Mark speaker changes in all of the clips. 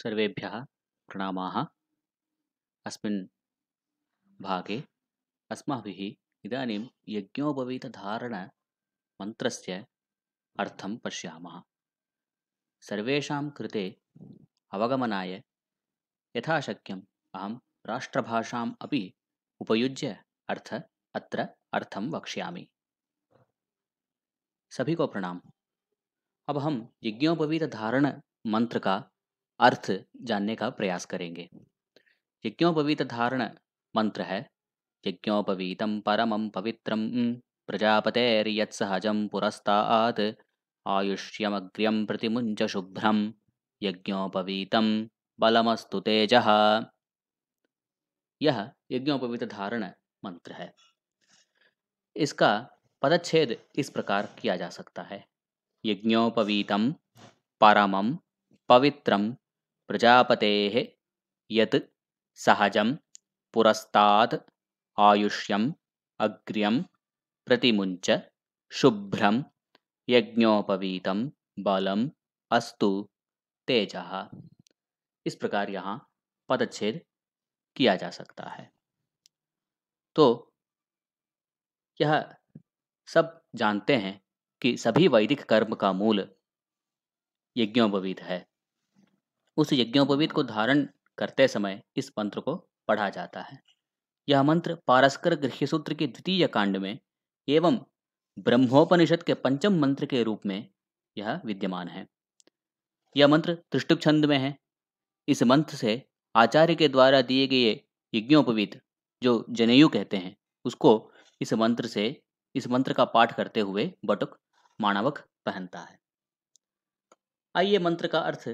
Speaker 1: सर्वेभ्यः प्रणामाः अस्गे अस्म अस्माभिः इदानीं मंत्र अर्थ पशा सर्वेषां कृते अवगमनाय यथाशक्यम् अहम राष्ट्रभाषा अभी उपयुज्य अर्थ अत्र अर्थं वक्षा सभी को प्रणाम अब हम यज्ञोपवीत मंत्र का अर्थ जानने का प्रयास करेंगे यज्ञोपवीत धारण मंत्र है यज्ञोपवीतम परमं पवित्रम प्रजापतेर्यत्सहजं पुरस्तात् आयुष्यमग्र्यं प्रतिमुञ्च शुभ्रं यज्ञोपवीतं बलमस्तु तेजः यह यज्ञोपवीत धारण मंत्र है इसका पदच्छेद इस प्रकार किया जा सकता है यज्ञोपवीतम परमम पवित्रम प्रजापते यहाज पुरस्ता आयुष्यम अग्र्यम प्रतिमुंच शुभ्रम यज्ञोपवीत बलम अस्तु तेज इस प्रकार यहाँ पदच्छेद किया जा सकता है तो यह सब जानते हैं कि सभी वैदिक कर्म का मूल यज्ञोपवीत है उस यज्ञोपवीत को धारण करते समय इस मंत्र को पढ़ा जाता है यह मंत्र पारस्कर सूत्र के द्वितीय कांड में एवं ब्रह्मोपनिषद के पंचम मंत्र के रूप में यह विद्यमान है यह मंत्र त्रिष्टुप छंद में है इस मंत्र से आचार्य के द्वारा दिए गए यज्ञोपवीत जो जनेयु कहते हैं उसको इस मंत्र से इस मंत्र का पाठ करते हुए बटुक माणवक पहनता है आइए मंत्र का अर्थ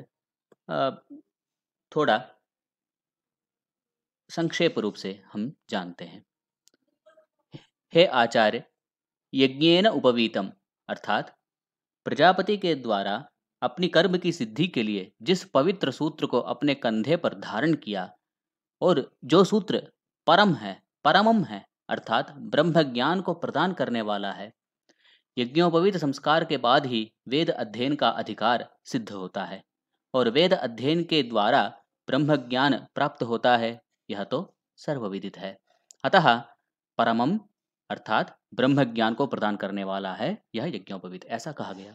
Speaker 1: थोड़ा संक्षेप रूप से हम जानते हैं हे आचार्य यज्ञेन उपवीतम अर्थात प्रजापति के द्वारा अपनी कर्म की सिद्धि के लिए जिस पवित्र सूत्र को अपने कंधे पर धारण किया और जो सूत्र परम है परमम है अर्थात ब्रह्म ज्ञान को प्रदान करने वाला है यज्ञोपवीत संस्कार के बाद ही वेद अध्ययन का अधिकार सिद्ध होता है और वेद अध्ययन के द्वारा ब्रह्म ज्ञान प्राप्त होता है यह तो सर्वविदित है अतः परमम अर्थात ब्रह्म ज्ञान को प्रदान करने वाला है यह यज्ञोपवित ऐसा कहा गया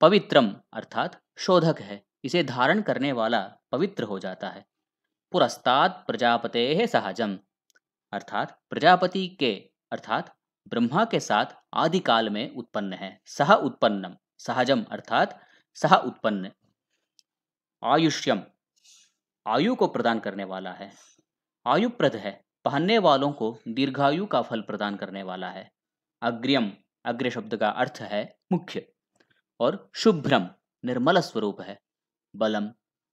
Speaker 1: पवित्रम अर्थात शोधक है इसे धारण करने वाला पवित्र हो जाता है पुरस्ताद प्रजापते सहजम अर्थात प्रजापति के अर्थात ब्रह्मा के साथ आदिकाल में उत्पन्न है सह उत्पन्नम सहजम अर्थात सह उत्पन्न आयुष्यम आयु को प्रदान करने वाला है आयुप्रद है पहनने वालों को दीर्घायु का फल प्रदान करने वाला है अग्रियम अग्र शब्द का अर्थ है मुख्य और शुभ्रम निर्मल स्वरूप है बलम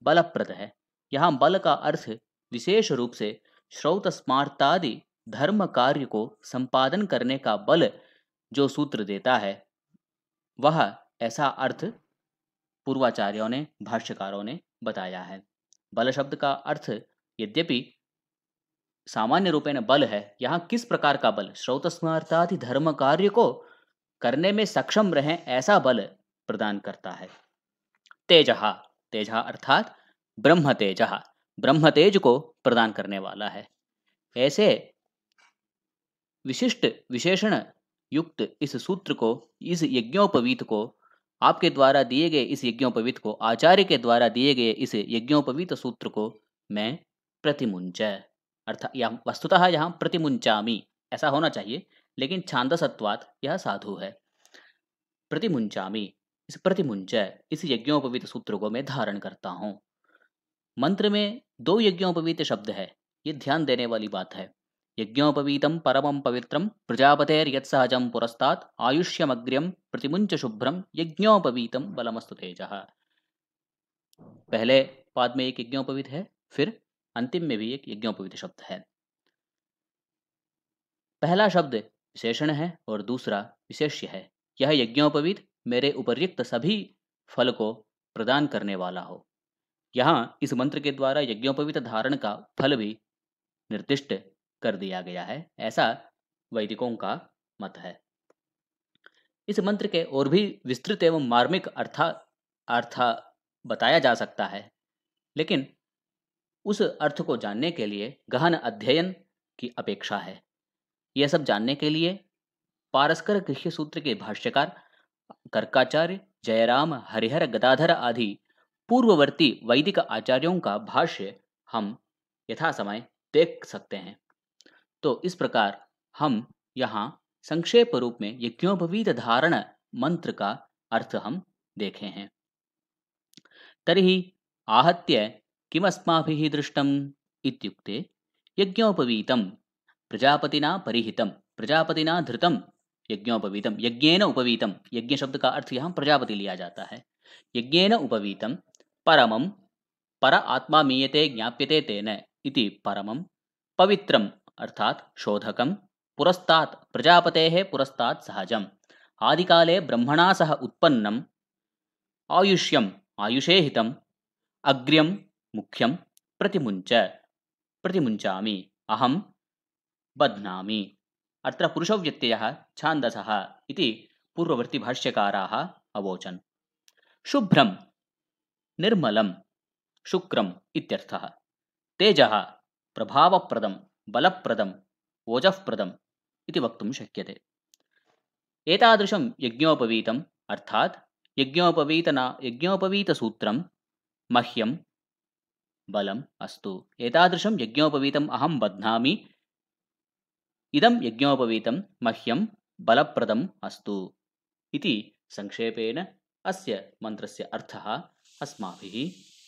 Speaker 1: बलप्रद है यहाँ बल का अर्थ विशेष रूप से श्रौत स्मार्तादि धर्म कार्य को संपादन करने का बल जो सूत्र देता है वह ऐसा अर्थ पूर्वाचार्यों ने भाष्यकारों ने बताया है बल शब्द का अर्थ यद्यपि सामान्य रूपेण बल है यहाँ किस प्रकार का बल श्रोत स्मार्थाधि धर्म कार्य को करने में सक्षम रहें ऐसा बल प्रदान करता है तेजहा तेजहा अर्थात ब्रह्म तेजहा ब्रह्म तेज को प्रदान करने वाला है ऐसे विशिष्ट विशेषण युक्त इस सूत्र को इस यज्ञोपवीत को आपके द्वारा दिए गए इस यज्ञोपवीत को आचार्य के द्वारा दिए गए इस यज्ञोपवीत सूत्र को मैं प्रतिमुंच अर्थात यह वस्तुतः यहाँ प्रतिमुंचामी ऐसा होना चाहिए लेकिन छांदसत्वात यह साधु है प्रतिमुंचामी इस प्रतिमुंच इस यज्ञोपवीत सूत्र को मैं धारण करता हूँ मंत्र में दो यज्ञोपवीत शब्द है ये ध्यान देने वाली बात है यज्ञोपवीतं परमं पवित्रं प्रजापतेर्यत्सहजं पुरस्ता आयुष्यमग्र्यम प्रतिमुंच शुभ्रम यज्ञोपवीतं बलमस्तु तेज पहले पाद में एक यज्ञोपवीत है फिर अंतिम में भी एक यज्ञोपवीत शब्द है पहला शब्द विशेषण है और दूसरा विशेष्य है यह यज्ञोपवीत मेरे उपर्युक्त सभी फल को प्रदान करने वाला हो यहाँ इस मंत्र के द्वारा यज्ञोपवीत धारण का फल भी निर्दिष्ट कर दिया गया है ऐसा वैदिकों का मत है इस मंत्र के और भी विस्तृत एवं मार्मिक अर्था अर्थ बताया जा सकता है लेकिन उस अर्थ को जानने के लिए गहन अध्ययन की अपेक्षा है यह सब जानने के लिए पारस्कर कृषि सूत्र के भाष्यकार कर्काचार्य जयराम हरिहर गदाधर आदि पूर्ववर्ती वैदिक आचार्यों का भाष्य हम यथा समय देख सकते हैं तो इस प्रकार हम यहाँ संक्षेप रूप में यज्ञोपवीत धारण मंत्र का अर्थ हम देखे हैं तरी आहत्य किमस्मा दृष्टम् इत्युक्ते यज्ञोपवीतं प्रजापतिना परिहितं प्रजापतिना धृतं यज्ञोपवीतं यज्ञेन यज्ञ शब्द का अर्थ यहाँ प्रजापति लिया जाता है यज्ञेन उपवीतं परमं पर आत्मा मीयते ज्ञाप्यते तेन इति परमं अर्थात् शोधकं पुरस्तात् प्रजापतेः पुरस्तात् सहजम् आदिकाले ब्रह्मणा सह उत्पन्नम् आयुष्यम् आयुषेहितम् अग्र्यं मुख्यं प्रतिमुञ्च प्रतिमुञ्चामि अहं बध्नामि अत्र पुरुषव्यत्ययः छान्दसः इति पूर्ववर्तिभाष्यकाराः अवोचन् शुभ्रं निर्मलं शुक्रम् इत्यर्थः तेजः प्रभावप्रदम् बलप्रदम् ओचःप्रदम् इति वक्तुं शक्यते एतादृशं यज्ञोपवीतम् अर्थात् यज्ञोपवीतना यज्ञोपवीतसूत्रं मह्यं बलम् अस्तु एतादृशं यज्ञोपवीतम् अहं बध्नामि इदं यज्ञोपवीतं मह्यं बलप्रदम् अस्तु इति संक्षेपेण अस्य मन्त्रस्य अर्थः अस्माभिः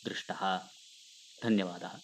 Speaker 1: दृष्टः धन्यवादः